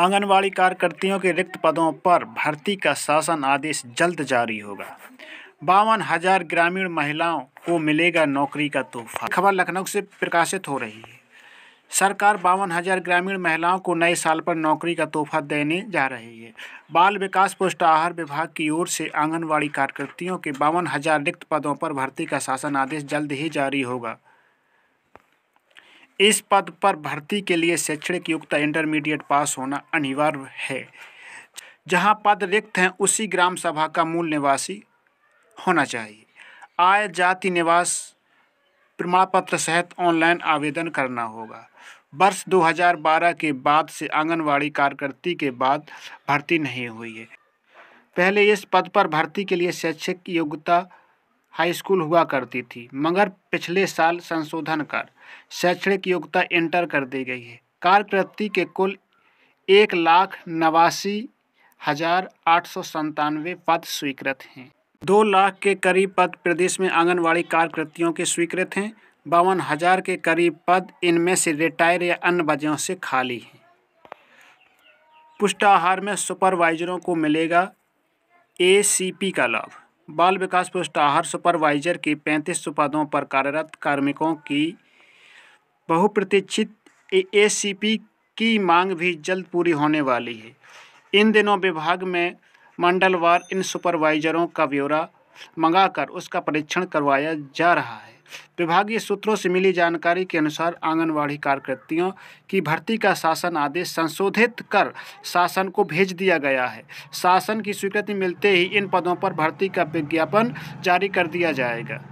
आंगनवाड़ी कार्यकर्तियों के रिक्त पदों पर भर्ती का शासन आदेश जल्द जारी होगा बावन हजार ग्रामीण महिलाओं को मिलेगा नौकरी का तोहफा खबर लखनऊ से प्रकाशित हो रही है सरकार बावन हजार ग्रामीण महिलाओं को नए साल पर नौकरी का तोहफा देने जा रही है बाल विकास पोष्टाहार विभाग की ओर से आंगनवाड़ी कार्यकर्तियों के बावन हजार रिक्त पदों पर भर्ती का शासन आदेश जल्द ही जारी होगा इस पद पर भर्ती के लिए शैक्षणिक योग्यता इंटरमीडिएट पास होना अनिवार्य है जहां पद रिक्त हैं उसी ग्राम सभा का मूल निवासी होना चाहिए आय जाति निवास प्रमाण पत्र सहित ऑनलाइन आवेदन करना होगा वर्ष 2012 के बाद से आंगनवाड़ी कार्यकर्ती के बाद भर्ती नहीं हुई है पहले इस पद पर भर्ती के लिए शैक्षिक योग्यता हाई स्कूल हुआ करती थी मगर पिछले साल संशोधन कर शैक्षणिक योग्यता इंटर कर दी गई है कार्यकृति के कुल एक लाख नवासी हजार आठ सौ संतानवे पद स्वीकृत हैं दो लाख के करीब पद प्रदेश में आंगनवाड़ी कार्यकृतियों के स्वीकृत हैं बावन हजार के करीब पद इनमें से रिटायर या अन्य वजहों से खाली हैं पुष्टाहार में सुपरवाइजरों को मिलेगा एसीपी का लाभ बाल विकास आहार सुपरवाइजर के पैंतीस सुपदों पर कार्यरत कार्मिकों की बहुप्रतीक्षित ए की मांग भी जल्द पूरी होने वाली है इन दिनों विभाग में मंडलवार इन सुपरवाइजरों का ब्यौरा मंगाकर उसका परीक्षण करवाया जा रहा है विभागीय सूत्रों से मिली जानकारी के अनुसार आंगनवाड़ी कार्यकर्तियों की भर्ती का शासन आदेश संशोधित कर शासन को भेज दिया गया है शासन की स्वीकृति मिलते ही इन पदों पर भर्ती का विज्ञापन जारी कर दिया जाएगा